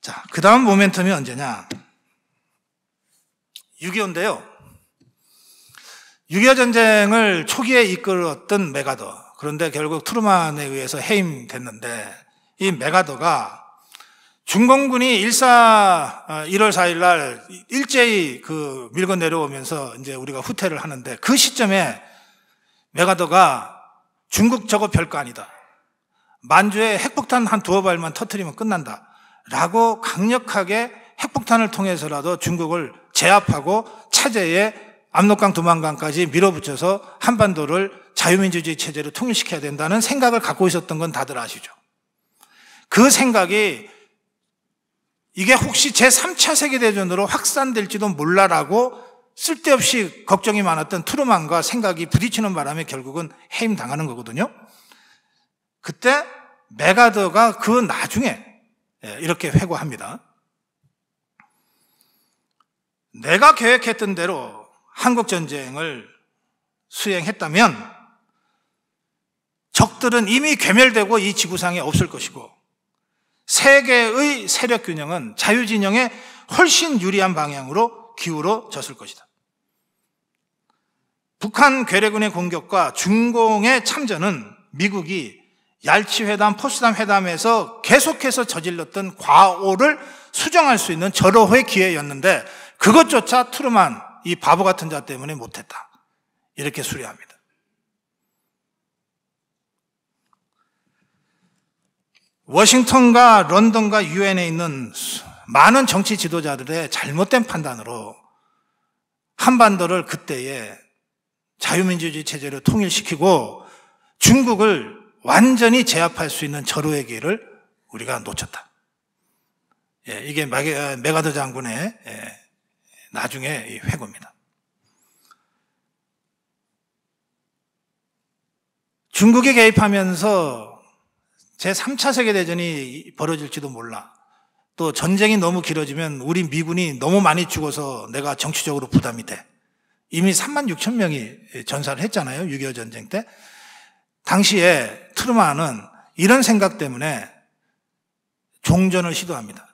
자, 그 다음 모멘텀이 언제냐? 6.25인데요. 6.25 전쟁을 초기에 이끌었던 메가더. 그런데 결국 트루만에 의해서 해임됐는데 이 메가더가 중공군이 14, 1월 4일 날 일제히 그 밀고 내려오면서 이제 우리가 후퇴를 하는데 그 시점에 메가더가 중국 저거 별거 아니다. 만주에 핵폭탄 한 두어 발만 터트리면 끝난다. 라고 강력하게 핵폭탄을 통해서라도 중국을 제압하고 차제에 압록강 두만강까지 밀어붙여서 한반도를 자유민주주의 체제로 통일시켜야 된다는 생각을 갖고 있었던 건 다들 아시죠. 그 생각이 이게 혹시 제3차 세계대전으로 확산될지도 몰라라고 쓸데없이 걱정이 많았던 트루만과 생각이 부딪히는 바람에 결국은 해임당하는 거거든요. 그때 메가더가 그 나중에 예, 이렇게 회고합니다. 내가 계획했던 대로 한국전쟁을 수행했다면 적들은 이미 괴멸되고 이 지구상에 없을 것이고 세계의 세력 균형은 자유진영에 훨씬 유리한 방향으로 기울어졌을 것이다. 북한 괴뢰군의 공격과 중공의 참전은 미국이 얄치 회담, 포스담 회담에서 계속해서 저질렀던 과오를 수정할 수 있는 절호의 기회였는데 그것조차 트루만 이 바보 같은 자 때문에 못했다. 이렇게 수리합니다. 워싱턴과 런던과 유엔에 있는 많은 정치 지도자들의 잘못된 판단으로 한반도를 그때에 자유민주주의 체제를 통일시키고 중국을 완전히 제압할 수 있는 절호의 길을 우리가 놓쳤다. 예, 이게 아, 메가더 장군의 예, 나중에 회고입니다. 중국에 개입하면서 제3차 세계대전이 벌어질지도 몰라. 또 전쟁이 너무 길어지면 우리 미군이 너무 많이 죽어서 내가 정치적으로 부담이 돼. 이미 3만 6천 명이 전사를 했잖아요. 6.25 전쟁 때. 당시에 트루만은 이런 생각 때문에 종전을 시도합니다.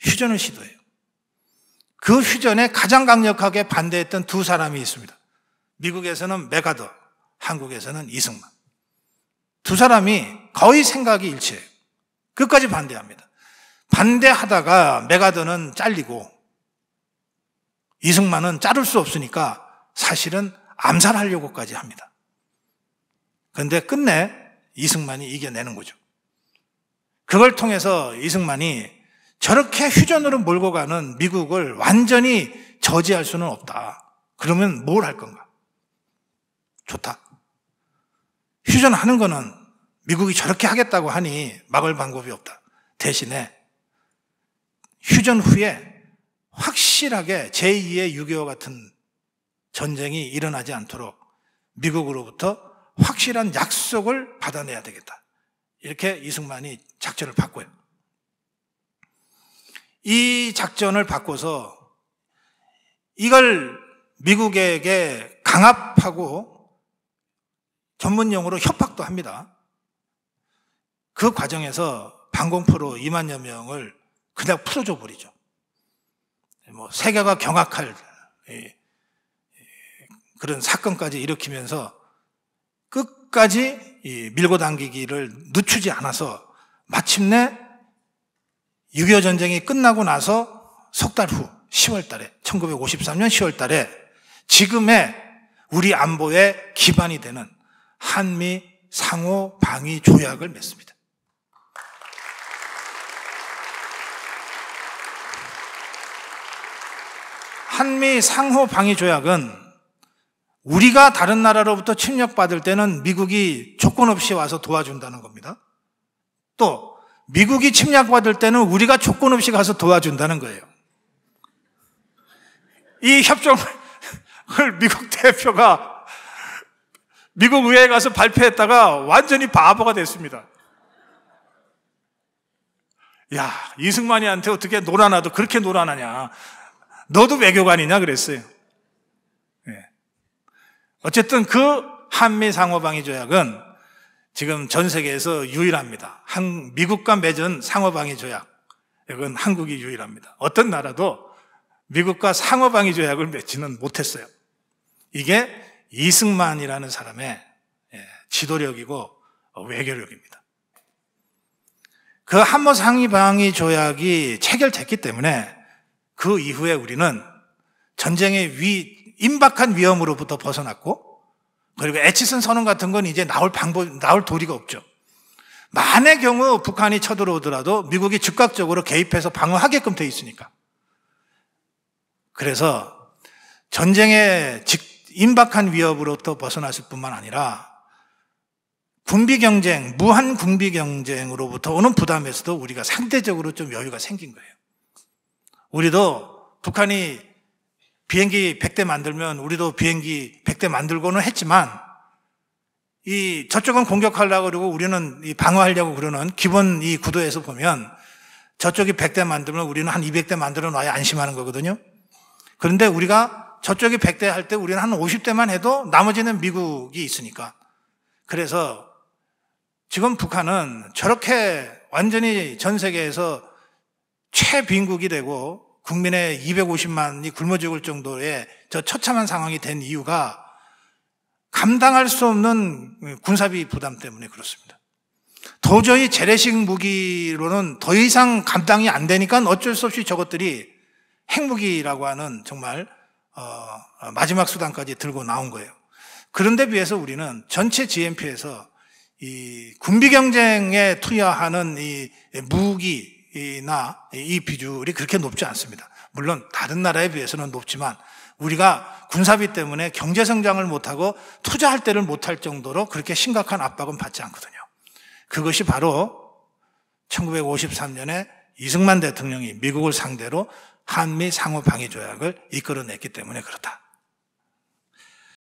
휴전을 시도해요. 그 휴전에 가장 강력하게 반대했던 두 사람이 있습니다. 미국에서는 메가더, 한국에서는 이승만. 두 사람이 거의 생각이 일치해요. 끝까지 반대합니다. 반대하다가 메가더는 잘리고 이승만은 자를 수 없으니까 사실은 암살하려고까지 합니다. 그런데 끝내 이승만이 이겨내는 거죠. 그걸 통해서 이승만이 저렇게 휴전으로 몰고 가는 미국을 완전히 저지할 수는 없다. 그러면 뭘 할 건가? 좋다. 휴전하는 거는 미국이 저렇게 하겠다고 하니 막을 방법이 없다. 대신에 휴전 후에 확실하게 제2의 6.25 같은 전쟁이 일어나지 않도록 미국으로부터 확실한 약속을 받아내야 되겠다. 이렇게 이승만이 작전을 바꿔요. 이 작전을 바꿔서 이걸 미국에게 강압하고 전문용어로 협박도 합니다. 그 과정에서 방공포로 2만여 명을 그냥 풀어줘 버리죠. 뭐 세계가 경악할 그런 사건까지 일으키면서 끝까지 밀고 당기기를 늦추지 않아서 마침내 6.25 전쟁이 끝나고 나서 석달후 10월 달에 1953년 10월 달에 지금의 우리 안보의 기반이 되는 한미 상호 방위 조약을 맺습니다. 한미 상호 방위 조약은 우리가 다른 나라로부터 침략받을 때는 미국이 조건 없이 와서 도와준다는 겁니다. 또 미국이 침략받을 때는 우리가 조건 없이 가서 도와준다는 거예요. 이 협정을 미국 대표가 미국 의회에 가서 발표했다가 완전히 바보가 됐습니다. 야, 이승만이한테 어떻게 놀아나도 그렇게 놀아나냐. 너도 외교관이냐 그랬어요. 어쨌든 그 한미 상호방위 조약은 지금 전 세계에서 유일합니다. 한, 미국과 맺은 상호방위 조약. 이건 한국이 유일합니다. 어떤 나라도 미국과 상호방위 조약을 맺지는 못했어요. 이게 이승만이라는 사람의 예, 지도력이고 어, 외교력입니다. 그 한모 상위방위 조약이 체결됐기 때문에 그 이후에 우리는 전쟁의 위 임박한 위험으로부터 벗어났고 그리고 에치슨 선언 같은 건 이제 나올 방법, 나올 도리가 없죠. 만의 경우 북한이 쳐들어오더라도 미국이 즉각적으로 개입해서 방어하게끔 돼 있으니까. 그래서 전쟁의 직, 임박한 위협으로부터 벗어났을 뿐만 아니라 군비 경쟁, 무한 군비 경쟁으로부터 오는 부담에서도 우리가 상대적으로 좀 여유가 생긴 거예요. 우리도 북한이 비행기 100대 만들면 우리도 비행기 100대 만들고는 했지만 이 저쪽은 공격하려고 그러고 우리는 방어하려고 그러는 기본 이 구도에서 보면 저쪽이 100대 만들면 우리는 한 200대 만들어 놔야 안심하는 거거든요. 그런데 우리가 저쪽이 100대 할 때 우리는 한 50대만 해도 나머지는 미국이 있으니까. 그래서 지금 북한은 저렇게 완전히 전 세계에서 최빈국이 되고 국민의 250만이 굶어 죽을 정도의 저 처참한 상황이 된 이유가 감당할 수 없는 군사비 부담 때문에 그렇습니다. 도저히 재래식 무기로는 더 이상 감당이 안 되니까 어쩔 수 없이 저것들이 핵무기라고 하는 정말 어, 마지막 수단까지 들고 나온 거예요. 그런데 비해서 우리는 전체 GNP에서 이 군비 경쟁에 투여하는 이 무기 이나 이 비율이 그렇게 높지 않습니다. 물론 다른 나라에 비해서는 높지만 우리가 군사비 때문에 경제 성장을 못하고 투자할 때를 못할 정도로 그렇게 심각한 압박은 받지 않거든요. 그것이 바로 1953년에 이승만 대통령이 미국을 상대로 한미 상호 방위 조약을 이끌어냈기 때문에 그렇다.